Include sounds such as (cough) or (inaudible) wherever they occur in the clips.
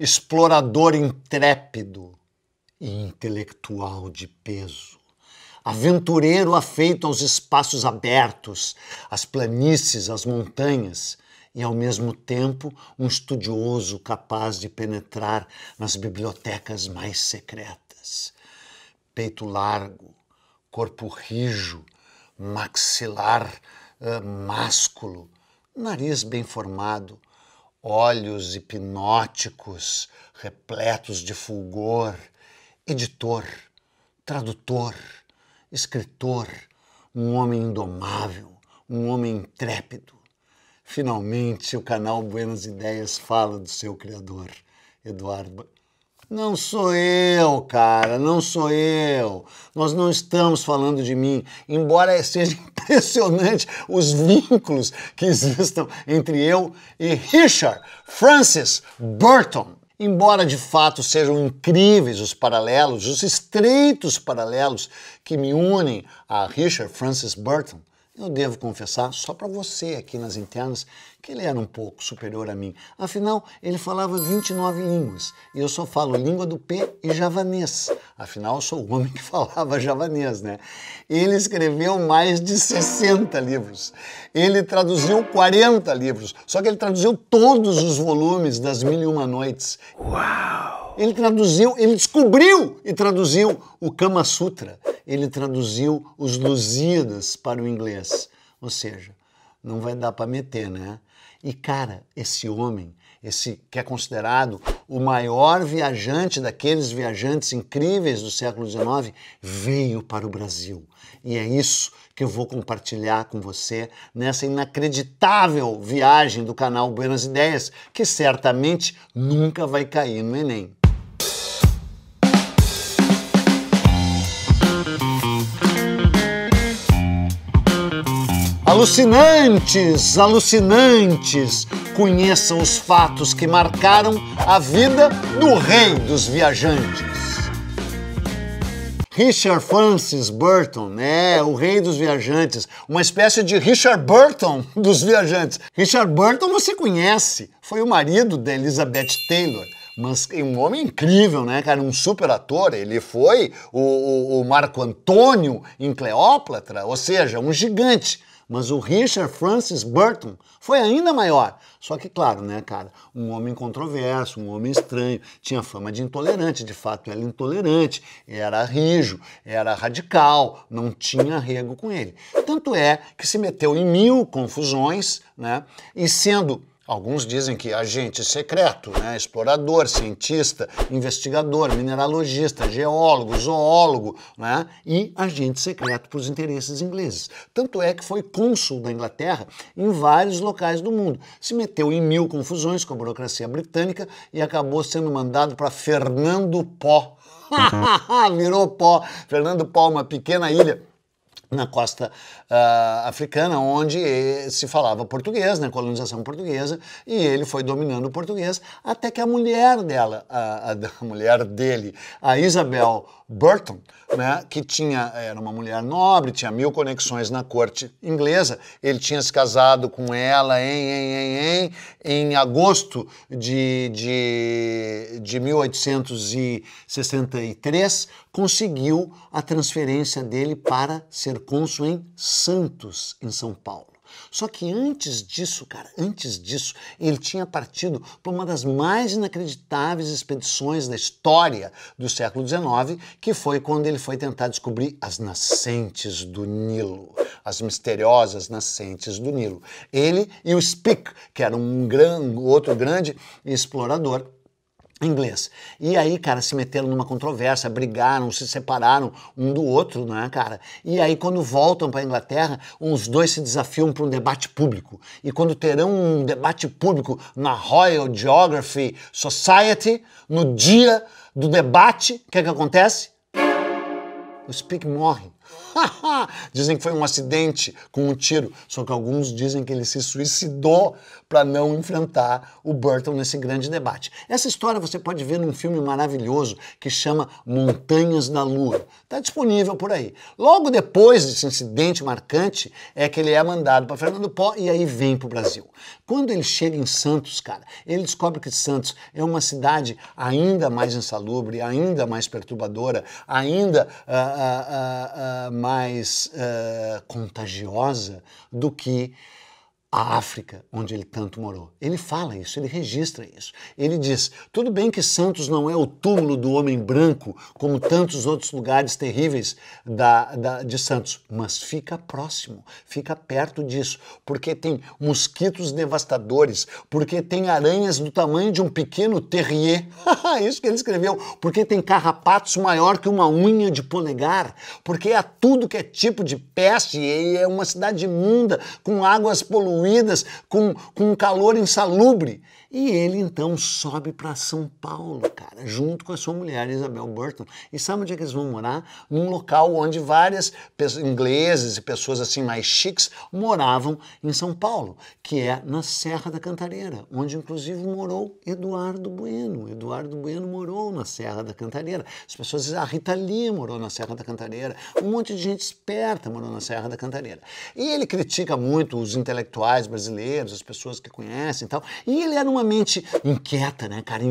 explorador intrépido e intelectual de peso, aventureiro afeito aos espaços abertos, às planícies, às montanhas, e ao mesmo tempo um estudioso capaz de penetrar nas bibliotecas mais secretas. Peito largo, corpo rijo, maxilar uh, másculo, nariz bem formado, olhos hipnóticos, repletos de fulgor, editor, tradutor, escritor, um homem indomável, um homem intrépido. Finalmente, o canal Buenas Ideias fala do seu criador, Eduardo não sou eu, cara, não sou eu. Nós não estamos falando de mim, embora seja (laughs) impressionante os vínculos que existam entre eu e Richard Francis Burton. Embora de fato sejam incríveis os paralelos, os estreitos paralelos que me unem a Richard Francis Burton, eu devo confessar, só para você aqui nas internas, que ele era um pouco superior a mim. Afinal, ele falava 29 línguas e eu só falo língua do P e javanês. Afinal, eu sou o homem que (laughs) falava javanês, né? Ele escreveu mais de 60 livros. Ele traduziu 40 livros. Só que ele traduziu todos os volumes das Mil e Uma Noites. Uau! Ele traduziu, ele descobriu e traduziu o Kama Sutra ele traduziu os Lusíadas para o inglês. Ou seja, não vai dar para meter, né? E cara, esse homem, esse que é considerado o maior viajante daqueles viajantes incríveis do século XIX, veio para o Brasil. E é isso que eu vou compartilhar com você nessa inacreditável viagem do canal Buenas Ideias, que certamente nunca vai cair no Enem. Alucinantes, alucinantes, conheçam os fatos que marcaram a vida do rei dos viajantes. Richard Francis Burton, é o rei dos viajantes, uma espécie de Richard Burton (laughs) dos viajantes. Richard Burton você conhece, foi o marido da Elizabeth Taylor. Mas é um homem incrível, né, cara? Um super ator. Ele foi o, o, o Marco Antônio em Cleópatra, ou seja, um gigante. Mas o Richard Francis Burton foi ainda maior. Só que, claro, né, cara, um homem controverso, um homem estranho, tinha fama de intolerante, de fato era intolerante, era rijo, era radical, não tinha rego com ele. Tanto é que se meteu em mil confusões, né, e sendo Alguns dizem que agente secreto, né? explorador, cientista, investigador, mineralogista, geólogo, zoólogo né? e agente secreto para os interesses ingleses. Tanto é que foi cônsul da Inglaterra em vários locais do mundo. Se meteu em mil confusões com a burocracia britânica e acabou sendo mandado para Fernando Pó. (laughs) Virou pó. Fernando Pó, uma pequena ilha na costa uh, africana, onde se falava português, na né, colonização portuguesa, e ele foi dominando o português, até que a mulher dela, a, (laughs) a mulher dele, a Isabel Burton, né, que tinha, era uma mulher nobre, tinha mil conexões na corte inglesa, ele tinha se casado com ela em, em, em, em, em agosto de, de, de 1863, conseguiu a transferência dele para ser cônsul em Santos, em São Paulo. Só que antes disso, cara, antes disso, ele tinha partido para uma das mais inacreditáveis expedições da história do século XIX, que foi quando ele foi tentar descobrir as nascentes do Nilo, as misteriosas nascentes do Nilo. Ele e o Spick, que era um outro grande explorador inglês. E aí, cara, se meteram numa controvérsia, brigaram, se separaram um do outro, né, cara? E aí, quando voltam para a Inglaterra, os dois se desafiam para um debate público. E quando terão um debate público na Royal Geography Society, no dia do debate, o que é que acontece? O Speak morre. (laughs) dizem que foi um acidente com um tiro, só que alguns dizem que ele se suicidou para não enfrentar o Burton nesse grande debate. Essa história você pode ver num filme maravilhoso que chama Montanhas da Lua. Está disponível por aí. Logo depois desse incidente marcante é que ele é mandado para Fernando Pó e aí vem para o Brasil. Quando ele chega em Santos, cara, ele descobre que Santos é uma cidade ainda mais insalubre, ainda mais perturbadora, ainda uh, uh, uh, mais uh, contagiosa do que a África, onde ele tanto morou. Ele fala isso, ele registra isso. Ele diz: tudo bem que Santos não é o túmulo do homem branco, como tantos outros lugares terríveis da, da, de Santos, mas fica próximo, fica perto disso, porque tem mosquitos devastadores, porque tem aranhas do tamanho de um pequeno terrier. (laughs) isso que ele escreveu, porque tem carrapatos maior que uma unha de polegar, porque há tudo que é tipo de peste e é uma cidade imunda, com águas poluídas poluídas, com, com um calor insalubre. E ele então sobe para São Paulo, cara, junto com a sua mulher Isabel Burton. E sabe onde é que eles vão morar? Num local onde várias ingleses e pessoas assim mais chiques moravam em São Paulo, que é na Serra da Cantareira, onde inclusive morou Eduardo Bueno. Eduardo Bueno morou na Serra da Cantareira. As pessoas dizem, a Rita Lee morou na Serra da Cantareira. Um monte de gente esperta morou na Serra da Cantareira. E ele critica muito os intelectuais brasileiros, as pessoas que conhecem e tal. E ele era um extremamente inquieta, né, cara?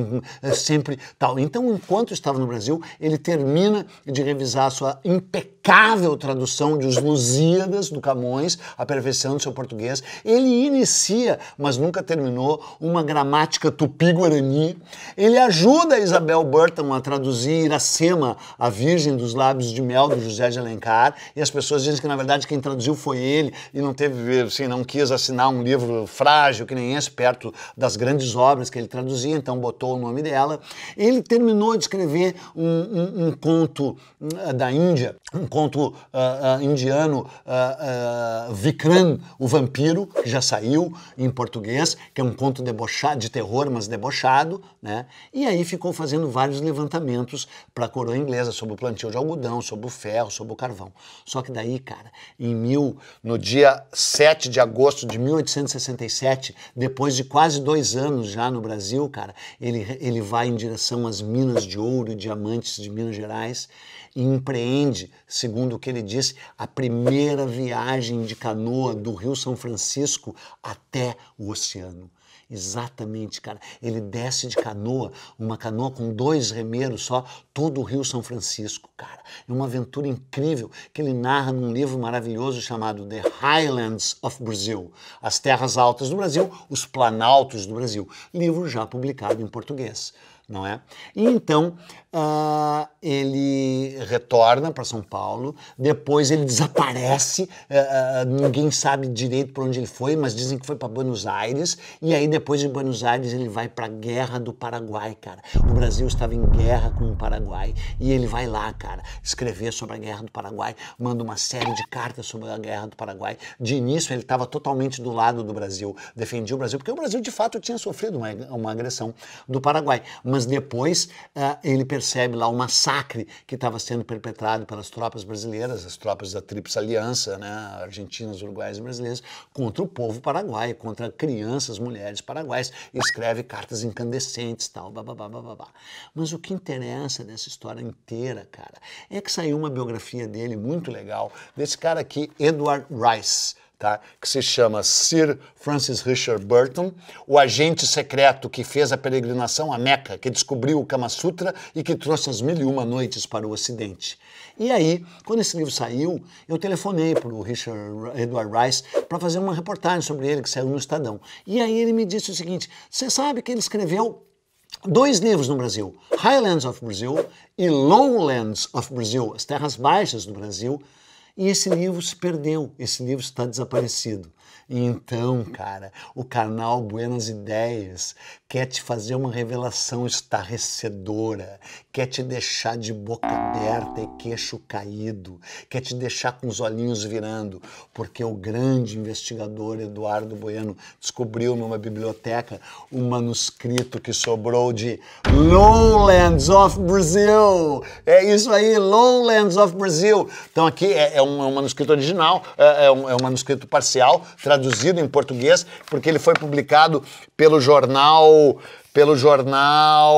Eh, sempre tal. Então, enquanto estava no Brasil, ele termina de revisar a sua impecável tradução de Os Lusíadas do Camões, aperfeiçoando seu português. Ele inicia, mas nunca terminou, uma gramática tupi-guarani. Ele ajuda a Isabel Burton a traduzir Iracema, a Virgem dos Lábios de Mel, do José de Alencar. E as pessoas dizem que, na verdade, quem traduziu foi ele e não teve, assim, não quis assinar um livro frágil que nem esse, perto das grandes grandes obras que ele traduzia, então botou o nome dela. Ele terminou de escrever um, um, um conto hum, da Índia, um conto uh, uh, indiano, uh, Vikram, o Vampiro, que já saiu em português, que é um conto debochado, de terror, mas debochado, né? E aí ficou fazendo vários levantamentos para a coroa inglesa sobre o plantio de algodão, sobre o ferro, sobre o carvão. Só que daí, cara, em mil, no dia 7 de agosto de 1867, depois de quase dois anos, anos já no Brasil, cara. Ele, ele vai em direção às minas de ouro e diamantes de Minas Gerais e empreende, segundo o que ele disse, a primeira viagem de canoa do Rio São Francisco até o oceano. Exatamente, cara. Ele desce de canoa, uma canoa com dois remeiros só, todo o Rio São Francisco, cara. É uma aventura incrível que ele narra num livro maravilhoso chamado The Highlands of Brazil, As Terras Altas do Brasil, Os Planaltos do Brasil, livro já publicado em português não é? E então uh, ele retorna para São Paulo, depois ele desaparece, uh, ninguém sabe direito para onde ele foi, mas dizem que foi para Buenos Aires, e aí depois de Buenos Aires ele vai para a Guerra do Paraguai, cara. O Brasil estava em guerra com o Paraguai, e ele vai lá, cara, escrever sobre a Guerra do Paraguai, manda uma série de cartas sobre a Guerra do Paraguai. De início ele estava totalmente do lado do Brasil, defendia o Brasil, porque o Brasil de fato tinha sofrido uma, uma agressão do Paraguai, mas mas depois uh, ele percebe lá o massacre que estava sendo perpetrado pelas tropas brasileiras, as tropas da Tríplice Aliança, né, argentinas, uruguaias e brasileiras, contra o povo paraguaio, contra crianças, mulheres paraguaias, escreve cartas incandescentes, tal, babá, babá. Mas o que interessa dessa história inteira, cara, é que saiu uma biografia dele muito legal, desse cara aqui, Edward Rice, tá? que se chama Sir Francis Richard Burton, o agente secreto que fez a peregrinação a Meca, que descobriu o Kama Sutra e que trouxe as mil e uma noites para o Ocidente. E aí, quando esse livro saiu, eu telefonei para o Richard Edward Rice para fazer uma reportagem sobre ele, que saiu no Estadão. E aí ele me disse o seguinte: você sabe que ele escreveu dois livros no Brasil, Highlands of Brazil e Lowlands of Brazil, as terras baixas do Brasil, e esse livro se perdeu, esse livro está desaparecido então, cara, o canal Buenas Ideias quer te fazer uma revelação estarrecedora, quer te deixar de boca aberta e queixo caído, quer te deixar com os olhinhos virando, porque o grande investigador Eduardo Bueno descobriu numa biblioteca um manuscrito que sobrou de Lowlands of Brazil. É isso aí, Lowlands of Brazil. Então aqui é, é, um, é um, manuscrito original, é, é um, é um, manuscrito parcial, traduzido traduzido em português, porque ele foi publicado pelo jornal pelo jornal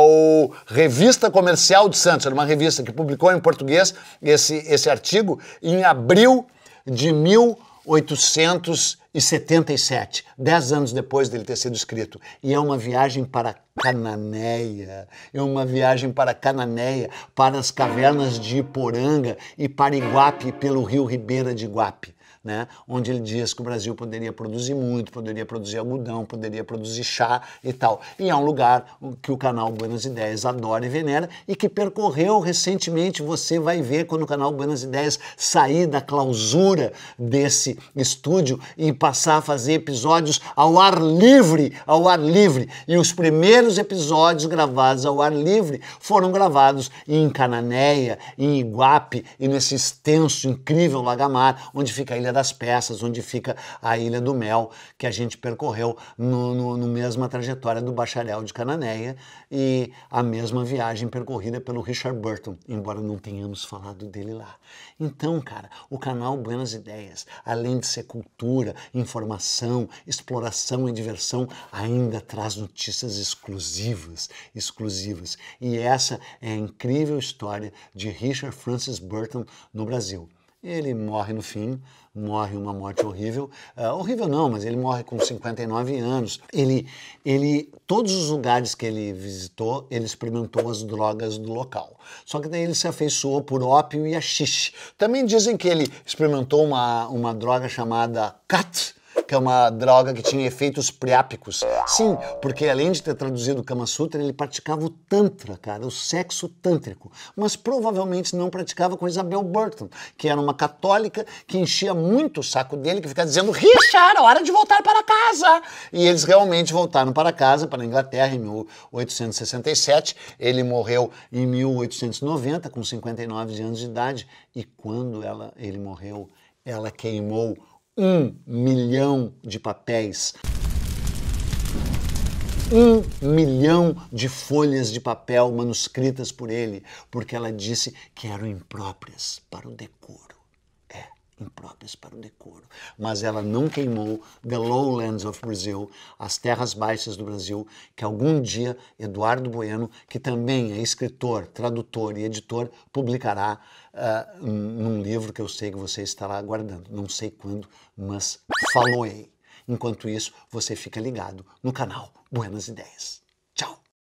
Revista Comercial de Santos, era uma revista que publicou em português esse, esse artigo em abril de 1877, dez anos depois dele ter sido escrito. E é uma viagem para Cananéia, é uma viagem para Cananéia, para as cavernas de Iporanga e para Iguape, pelo rio Ribeira de Iguape né? onde ele diz que o Brasil poderia produzir muito, poderia produzir algodão, poderia produzir chá e tal. E é um lugar que o canal Buenas Ideias adora e venera e que percorreu recentemente. Você vai ver quando o canal Buenas Ideias sair da clausura desse estúdio e passar a fazer episódios ao ar livre, ao ar livre. E os primeiros episódios gravados ao ar livre foram gravados em Cananéia, em Iguape e nesse extenso, incrível lagamar, onde fica a Ilha Ilha das Peças, onde fica a Ilha do Mel, que a gente percorreu no, no, no mesma trajetória do Bacharel de Cananéia e a mesma viagem percorrida pelo Richard Burton, embora não tenhamos falado dele lá. Então, cara, o canal Buenas Ideias, além de ser cultura, informação, exploração e diversão, ainda traz notícias exclusivas, exclusivas. E essa é a incrível história de Richard Francis Burton no Brasil. Ele morre no fim, morre uma morte horrível. Uh, horrível não, mas ele morre com 59 anos. Ele, ele, todos os lugares que ele visitou, ele experimentou as drogas do local. Só que daí ele se afeiçoou por ópio e haxixe. Também dizem que ele experimentou uma, uma droga chamada cat, que é uma droga que tinha efeitos priápicos. Sim, porque além de ter traduzido o Kama Sutra, ele praticava o Tantra, cara, o sexo tântrico. Mas provavelmente não praticava com Isabel Burton, que era uma católica que enchia muito o saco dele, que ficava dizendo: Richard, é hora de voltar para casa! E eles realmente voltaram para casa, para a Inglaterra, em 1867. Ele morreu em 1890, com 59 anos de idade, e quando ela, ele morreu, ela queimou um milhão de papéis. Um milhão de folhas de papel manuscritas por ele, porque ela disse que eram impróprias para o decoro impróprias para o decoro. Mas ela não queimou the lowlands of Brazil, as terras baixas do Brasil, que algum dia Eduardo Bueno, que também é escritor, tradutor e editor, publicará uh, num livro que eu sei que você estará aguardando. Não sei quando, mas faloei. Enquanto isso, você fica ligado no canal Buenas Ideias.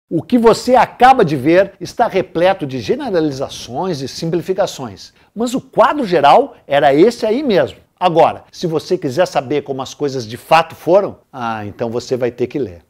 O que você acaba de ver está repleto de generalizações e simplificações, mas o quadro geral era esse aí mesmo. Agora, se você quiser saber como as coisas de fato foram, ah, então você vai ter que ler.